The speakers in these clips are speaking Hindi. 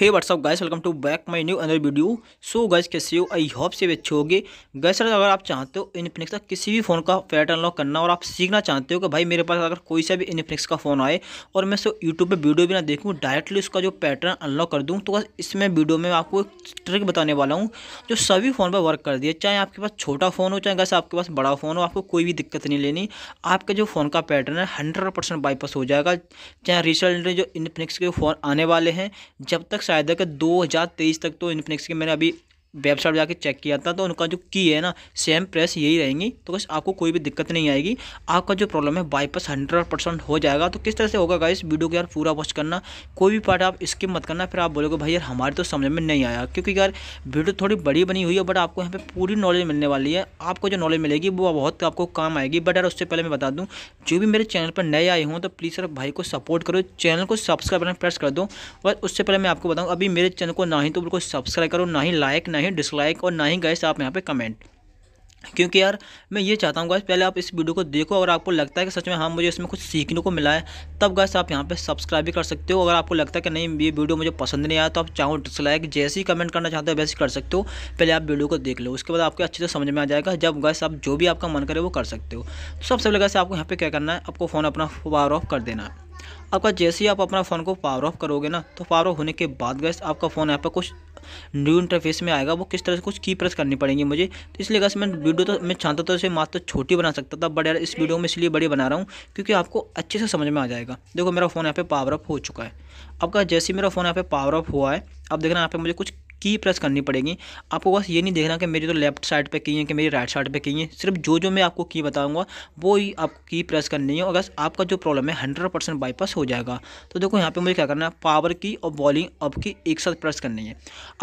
hey WhatsApp guys welcome to back my new अंदर वीडियो सो गाइस कैसे हो आई होप से भी अच्छे होगे गाइस अगर आप चाहते हो इनफिनिक्स का किसी भी फ़ोन का फैट अनलॉक करना और आप सीखना चाहते हो कि भाई मेरे पास अगर कोई सा भी इनफिनिक्स का फ़ोन आए और मैं सो यूट्यूब पर वीडियो भी ना देखूँ डायरेक्टली उसका जो पैटर्न अनलॉक कर दूँ तो बस इसमें वीडियो में आपको एक ट्रिक बताने वाला हूँ जो सभी फ़ोन पर वर्क कर दिया चाहे आपके पास छोटा फ़ोन हो चाहे गैस आपके पास बड़ा फ़ोन हो आपको कोई भी दिक्कत नहीं लेनी आपके जो फ़ोन का पैटर्न है हंड्रेड बाईपास हो जाएगा चाहे रिसेंटली जो इनफिनिक्स के फ़ोन आने वाले हैं जब तक शायद है कि दो हज़ार तेईस तक तो इन्फिनिक्स के मैंने अभी वेबसाइट जाके चेक किया था तो उनका जो की है ना सेम प्रेस यही रहेंगी तो बस आपको कोई भी दिक्कत नहीं आएगी आपका जो प्रॉब्लम है बाईपास हंड्रेड परसेंट हो जाएगा तो किस तरह से होगा गाइस वीडियो को यार पूरा वॉच करना कोई भी पार्ट आप स्किप मत करना फिर आप बोलोगे भाई यार हमारे तो समझ में नहीं आया क्योंकि यार वीडियो थोड़ी बड़ी बनी हुई है बट आपको यहाँ पर पूरी नॉलेज मिलने वाली है आपको जो नॉलेज मिलेगी वो बहुत आपको काम आएगी बट यार उससे पहले मैं बता दूँ जो भी मेरे चैनल पर नए आए हों तो प्लीज़ सर भाई को सपोर्ट करो चैनल को सब्सक्राइब करना प्रेस कर दो बस उससे पहले मैं आपको बताऊँ अभी मेरे चैनल को ना ही तो बिल्कुल सब्सक्राइब करो ना ही लाइक ना ही डिसलाइक और ना ही गैस आप यहाँ पर कमेंट क्योंकि यार मैं ये चाहता हूँ गाइस पहले आप इस वीडियो को देखो अगर आपको लगता है कि सच में हाँ मुझे इसमें कुछ सीखने को मिला है तब गैस आप यहाँ पे सब्सक्राइब भी कर सकते हो अगर आपको लगता है कि नहीं ये वीडियो मुझे पसंद नहीं आया तो आप चाहो डिसलाइक जैसे ही कमेंट करना चाहते हो वैसे कर सकते हो पहले आप वीडियो को देख लो उसके बाद आपको अच्छे से समझ में आ जाएगा जब गैस आप जो भी आपका मन करे वो कर सकते हो तो सबसे पहले गैस आपको यहाँ पर क्या करना है आपको फ़ोन अपना पावर ऑफ कर देना है आपका जैसे ही आप अपना फ़ोन को पावर ऑफ करोगे ना तो पावर ऑफ होने के बाद गैस आपका फ़ोन यहाँ पर कुछ न्यू इंटरफेस में आएगा वो किस तरह से कुछ की प्रेस करनी पड़ेगी मुझे तो इसलिए गैस मैं वीडियो तो मैं चाहता था तो इसे मात्र छोटी बना सकता था बट यार इस वीडियो में इसलिए बड़ी बना रहा हूँ क्योंकि आपको अच्छे से समझ में आ जाएगा देखो मेरा फ़ोन यहाँ पर पावर ऑफ हो चुका है आपका जैसे मेरा फ़ोन यहाँ पर पावर ऑफ हुआ है आप देखना यहाँ पर मुझे कुछ की प्रेस करनी पड़ेगी आपको बस ये नहीं देखना कि मेरी तो लेफ्ट साइड पे की है कि मेरी राइट साइड पे की है सिर्फ जो जो मैं आपको की बताऊंगा वो ही आपको की प्रेस करनी है और बस आपका जो प्रॉब्लम है हंड्रेड परसेंट बाईपास हो जाएगा तो देखो यहाँ पर मुझे क्या करना है पावर की और वॉलिंग अप की एक साथ प्रेस करनी है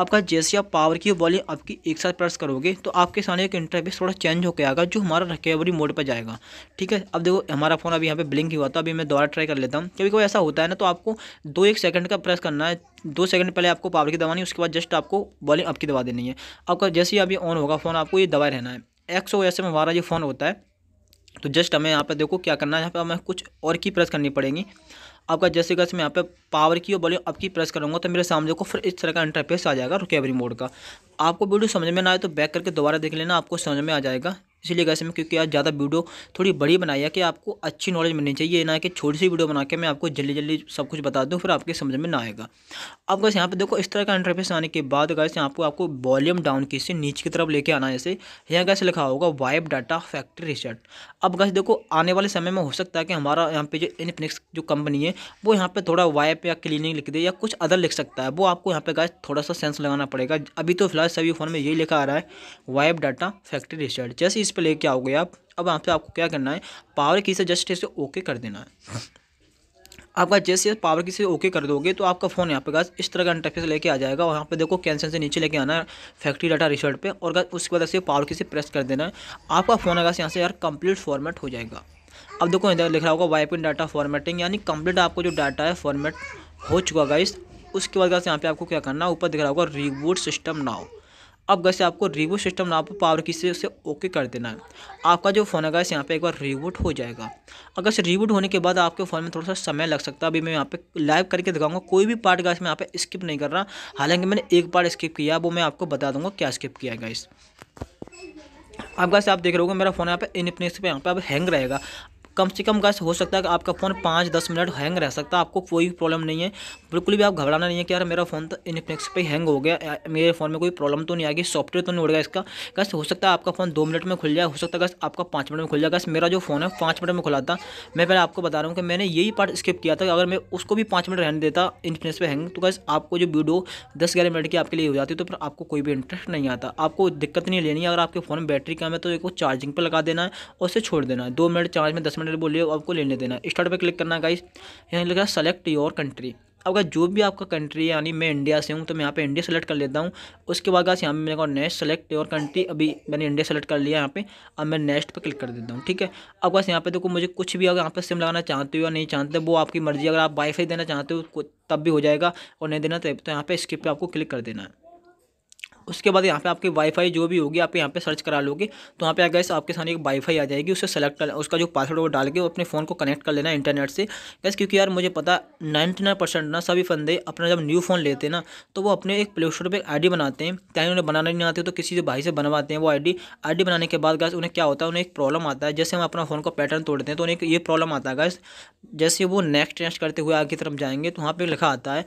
आपका जैसे आप पावर की और वॉलिंग अप की एक साथ प्रेस करोगे तो आपके सामने एक इंटरफेस थोड़ा चेंज होकर आएगा जो हमारा रिकवरी मोड पर जाएगा ठीक है अब देखो हमारा फ़ोन अभी यहाँ पर ब्लिंक हुआ था अभी मैं दोबारा ट्राई कर लेता हूँ कभी कभी ऐसा होता है ना तो आपको दो एक सेकंड का प्रेस करना है दो सेकंड पहले आपको पावर की दबानी उसके बाद जस्ट आपको आपको बॉलिंग अप की दवा देनी है आपका जैसे ही अभी ऑन होगा फ़ोन आपको ये दवाए रहना है एक्सो ओ एस में हमारा जो फ़ोन होता है तो जस्ट हमें यहाँ पर देखो क्या करना है यहाँ पर हमें कुछ और की प्रेस करनी पड़ेगी आपका जैसे कैसे मैं यहाँ पे पावर की और वॉल्यूम अप की प्रेस करूँगा तो मेरे सामने को फिर इस तरह का इंटरफेस आ जाएगा रिकवरी मोड का आपको वीडियो समझ में ना आए तो बैक करके दोबारा देख लेना आपको समझ में आ जाएगा इसलिए कैसे मैं क्योंकि आज ज़्यादा वीडियो थोड़ी बड़ी बनाई है कि आपको अच्छी नॉलेज मिलनी चाहिए ना कि छोटी सी वीडियो बना के मैं आपको जल्दी जल्दी सब कुछ बता दूँ फिर आपके समझ में ना आएगा अब कैसे यहाँ पर देखो इस तरह का इंटरफेस आने के बाद कैसे आपको आपको वॉल्यूम डाउन की से नीचे की तरफ लेके आना जैसे यहाँ कैसे लिखा होगा वाइब डाटा फैक्ट्री रिसर्ट अब कैसे देखो आने वाले समय में हो सकता है कि हमारा यहाँ पे जो इनफिनिक्स जो कंपनी है वो यहाँ पे थोड़ा वाइप या क्लीनिंग लिख दे या कुछ अदर लिख सकता है वो आपको यहाँ पे गैस थोड़ा सा सेंस लगाना पड़ेगा अभी तो फिलहाल सभी फ़ोन में यही लिखा आ रहा है वाइप डाटा फैक्ट्री रिसर्ट जैसे इस इस पर लेके आओगे आप अब यहाँ पे आपको क्या करना है पावर की से जस्ट इसे ओके कर देना है आपका जैसे पावर की से ओके कर दोगे तो आपका फ़ोन यहाँ पे गाज इस तरह का इंटरफेस लेके आ जाएगा और यहाँ पे देखो कैंसिल से नीचे लेके आना है फैक्ट्री डाटा रिसर्ट पे और उसके बाद ऐसे पावर की से प्रेस कर देना है आपका फ़ोन अगर यहाँ से यार कंप्लीट फॉर्मेट हो जाएगा अब देखो इधर लिख रहा होगा वाइप इन डाटा फॉर्मेटिंग यानी कंप्लीट आपको जो डाटा है फॉर्मेट हो चुका गाइस उसके बाद यहाँ पे आपको क्या करना ऊपर दिख रहा होगा रिबूट सिस्टम नाउ अब गैस आपको रिबूट सिस्टम ना पर पावर की से ओके कर देना है आपका जो फ़ोन है गैस यहाँ पे एक बार रिबूट हो जाएगा अगर से रिबूट होने के बाद आपके फ़ोन में थोड़ा सा समय लग सकता है अभी मैं यहाँ पे लाइव करके दिखाऊंगा कोई भी पार्ट गैस मैं यहाँ पे स्किप नहीं कर रहा हालांकि मैंने एक पार्ट स्किप किया वो मैं आपको बता दूंगा क्या स्किप किया गैस अब गैस आप देख रहे हो मेरा फ़ोन यहाँ पे इन पे यहाँ पे अब हैंग रहेगा कम से कम गैस हो सकता है कि आपका फ़ोन पाँच दस मिनट हैंग रह सकता है आपको कोई भी प्रॉब्लम नहीं है बिल्कुल भी आप घबराना नहीं है कि यार मेरा फ़ोन तो इनफ्लिक्स पे हैंग हो गया मेरे फ़ोन में कोई प्रॉब्लम तो नहीं आएगी सॉफ्टवेयर तो नहीं उड़ गया इसका गैस हो सकता है आपका फ़ोन दो मिनट में खुल जाए हो सकता है गैस आपका पाँच मिनट में खुल जाए गैस मेरा जो फ़ोन है पाँच मिनट में खुला था मैं पहले आपको बता रहा हूँ कि मैंने यही पार्ट स्किप किया था अगर मैं उसको भी पाँच मिनट रहने देता इनफ्लिक्स पर हैंग तो गैस आपको जो वीडियो दस ग्यारह मिनट की आपके लिए हो जाती तो फिर आपको कोई भी इंटरेस्ट नहीं आता आपको दिक्कत नहीं लेनी है अगर आपके फ़ोन में बैटरी कम है तो एक चार्जिंग पर लगा देना है और उसे छोड़ देना है दो मिनट चार्ज में दस मटेरियल बोलिए आपको लेने देना स्टार्ट पर क्लिक करना गाइस यहाँ लिखा सेलेक्ट योर कंट्री अगर जो भी आपका कंट्री है यानी मैं इंडिया से हूँ तो मैं यहाँ पे इंडिया सेलेक्ट कर लेता हूँ उसके बाद यहाँ पे मेरे को नेक्स्ट सेलेक्ट योर कंट्री अभी मैंने इंडिया सेलेक्ट कर लिया यहाँ पे अब मैं नेक्स्ट पे क्लिक कर देता हूँ ठीक है अब बस यहाँ पे देखो मुझे कुछ भी अगर यहाँ पे सिम लगाना चाहते हो या नहीं चाहते वो आपकी मर्जी अगर आप वाईफाई देना चाहते हो तब भी हो जाएगा और नहीं देना तो, तो यहाँ पर स्किप पर आपको क्लिक कर देना है उसके बाद यहाँ पे आपके वाईफाई जो भी होगी आप यहाँ पे सर्च करा लोगे तो यहाँ पे गए आपके सामने एक वाईफाई आ जाएगी उसे सेलेक्ट कर उसका जो पासवर्ड वो डाल के वो अपने फ़ोन को कनेक्ट कर लेना इंटरनेट से गैस क्योंकि यार मुझे पता नाइन्टी नाइन परसेंट ना सभी फंदे अपना जब न्यू फ़ोन लेते हैं ना तो वो अपने एक प्ले स्टोर पर आई बनाते हैं चाहे उन्हें बनाना नहीं आते तो किसी से भाई से बनवाते हैं वो आई डी बनाने के बाद गैस उन्हें क्या होता है उन्हें एक प्रॉब्लम आता है जैसे हम अपना फ़ोन का पैटर्न तोड़ते हैं तो उन्हें ये प्रॉब्लम आता है गैस जैसे वो नेक्स्ट नेक्स्ट करते हुए आगे तरफ जाएंगे तो वहाँ पर लिखा आता है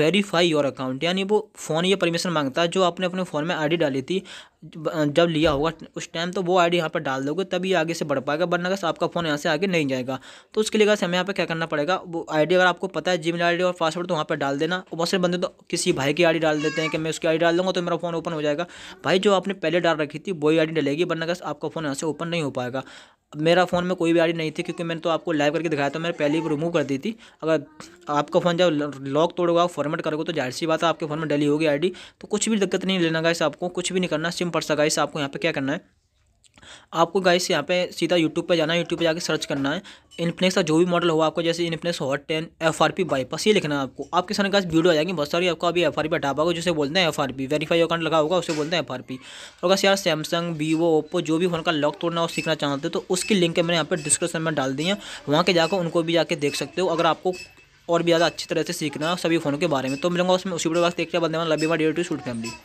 वेरीफाई योर अकाउंट यानी वो फ़ोन ये परमिशन मांगता है जो आपने अपने फॉर्म में आईडी डाली थी जब लिया होगा उस टाइम तो वो आईडी यहाँ पर डाल दोगे तभी आगे से बढ़ पाएगा वरना अगर आपका फ़ोन यहाँ से आगे नहीं जाएगा तो उसके लिए हमें यहाँ पे क्या करना पड़ेगा वो आईडी अगर आपको पता है जीमेल आईडी और पासवर्ड तो वहाँ पर डाल देना बहुत सारे बंदे तो किसी भाई की आई डाल देते हैं कि मैं उसकी आई डाल दूँगा तो मेरा फ़ोन ओपन हो जाएगा भाई जो आपने पहले डाल रखी थी वही आई डलेगी वरना आपका फ़ोन यहाँ से ओपन नहीं हो पाएगा मेरा फ़ोन में कोई भी आई नहीं थी क्योंकि मैंने तो आपको लाइव करके दिखाया था मैंने पहले ही रिमूव कर दी थी अगर आपका फ़ोन जब लॉक तोड़ोगा फॉर्मेट करोगे तो जाहिर सी बात है आपके फ़ोन में डली होगी आईडी तो कुछ भी दिक्कत नहीं लेना गाइस आपको कुछ भी नहीं करना सिस्टम पड़ सका इस आपको यहाँ पे क्या करना है आपको गाइस यहाँ पे सीधा यूट्यूब पे जाना है यूट्यूब पे जाके सर्च करना है इन्फ्लेक्स का जो भी मॉडल हो आपको जैसे Infinix hot ten F R P bypass ये लिखना है आपको आपके सामने गाइस वीडियो आ जाएगी बहुत सारी आपको अभी एफ आर पी हटा पाओगे जिसे बोलते हैं F R P verify account लगा होगा उसे बोलते हैं एफ आर पी और अगर यार सैमसंग वीवो ओप्पो जो भी फोन का लॉक तोड़ना और सीखना चाहते हैं तो उसकी लिंक मैंने यहाँ पर डिस्क्रिप्शन में डाल दी है वहाँ के जाकर उनको भी जाकर देख सकते हो अगर आपको और भी ज़्यादा अच्छी तरह से सीखना सभी फ़ोनों के बारे में तो मिलूंगा उसमें उसी बड़े वीडियो देखिए बंदे मैं लबी मैं डेयर टू शूट फैमिली